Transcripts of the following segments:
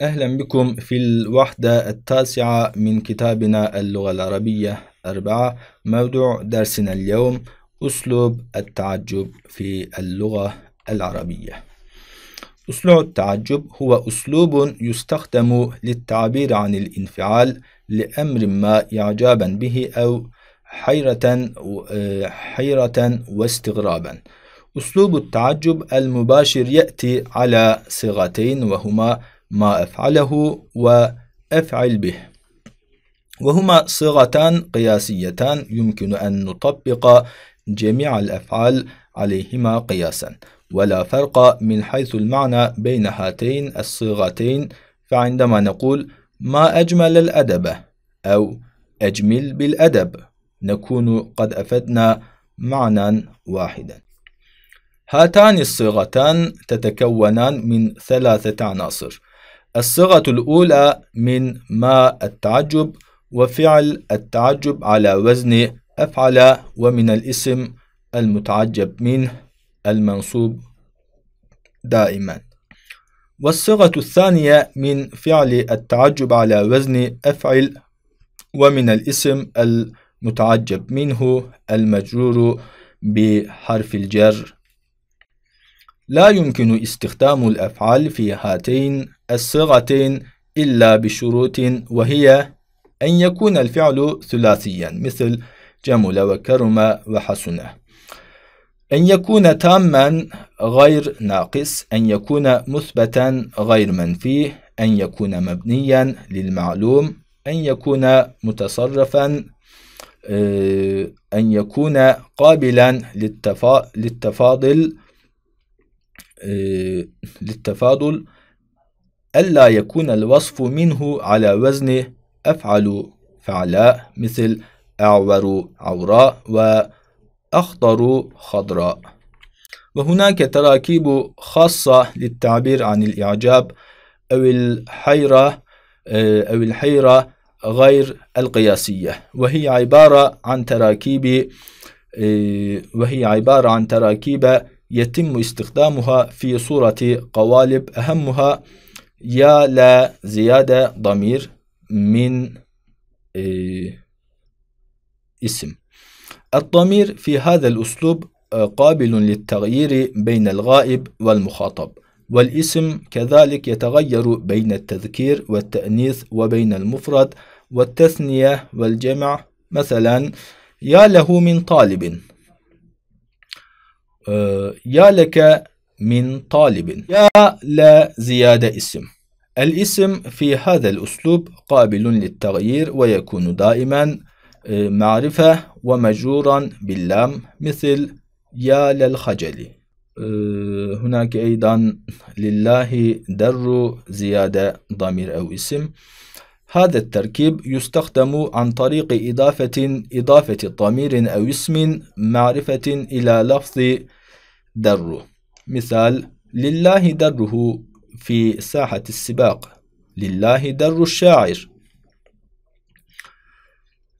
أهلا بكم في الوحدة التاسعة من كتابنا اللغة العربية أربعة موضوع درسنا اليوم أسلوب التعجب في اللغة العربية أسلوب التعجب هو أسلوب يستخدم للتعبير عن الانفعال لأمر ما إعجابا به أو حيرة, آه، حيرة واستغرابا أسلوب التعجب المباشر يأتي على صيغتين وهما ما أفعله وأفعل به وهما صيغتان قياسيتان يمكن أن نطبق جميع الأفعال عليهما قياسا ولا فرق من حيث المعنى بين هاتين الصيغتين فعندما نقول ما أجمل الأدب أو أجمل بالأدب نكون قد أفدنا معنى واحدا هاتان الصيغتان تتكونان من ثلاثة عناصر الصيغة الأولى من ما التعجب وفعل التعجب على وزن أفعل ومن الاسم المتعجب منه المنصوب دائما والصيغة الثانية من فعل التعجب على وزن أفعل ومن الاسم المتعجب منه المجرور بحرف الجر لا يمكن استخدام الأفعال في هاتين الصيغتين إلا بشروط وهي أن يكون الفعل ثلاثيا مثل جمل وكرم وحسنه أن يكون تاما غير ناقص أن يكون مثبتا غير منفي أن يكون مبنيا للمعلوم أن يكون متصرفا آه، أن يكون قابلا للتفاضل آه، للتفاضل ألا يكون الوصف منه على وزن أفعل فعلاء مثل أعور عوراء وأخضر خضراء وهناك تراكيب خاصة للتعبير عن الإعجاب أو الحيرة آه، أو الحيرة غير القياسية وهي عبارة عن تراكيب آه، وهي عبارة عن تراكيب يتم استخدامها في صورة قوالب أهمها يا لا زيادة ضمير من إيه، اسم الضمير في هذا الأسلوب آه، قابل للتغيير بين الغائب والمخاطب والاسم كذلك يتغير بين التذكير والتأنيث وبين المفرد والتثنية والجمع مثلا يا له من طالب آه، يا لك من طالب يا لا زيادة اسم الاسم في هذا الأسلوب قابل للتغيير ويكون دائما آه، معرفة ومجرورا باللام مثل يا للخجل آه، هناك أيضا لله در زيادة ضمير أو اسم هذا التركيب يستخدم عن طريق إضافة إضافة ضمير أو اسم معرفة إلى لفظ دره مثال لله دره في ساحة السباق لله در الشاعر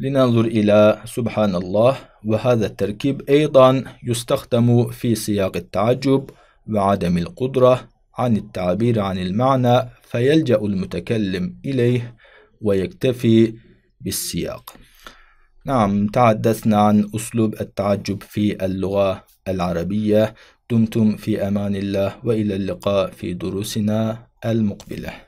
لننظر إلى سبحان الله وهذا التركيب أيضا يستخدم في سياق التعجب وعدم القدرة عن التعبير عن المعنى فيلجأ المتكلم إليه ويكتفي بالسياق نعم تحدثنا عن أسلوب التعجب في اللغة العربية دمتم في أمان الله وإلى اللقاء في دروسنا المقبله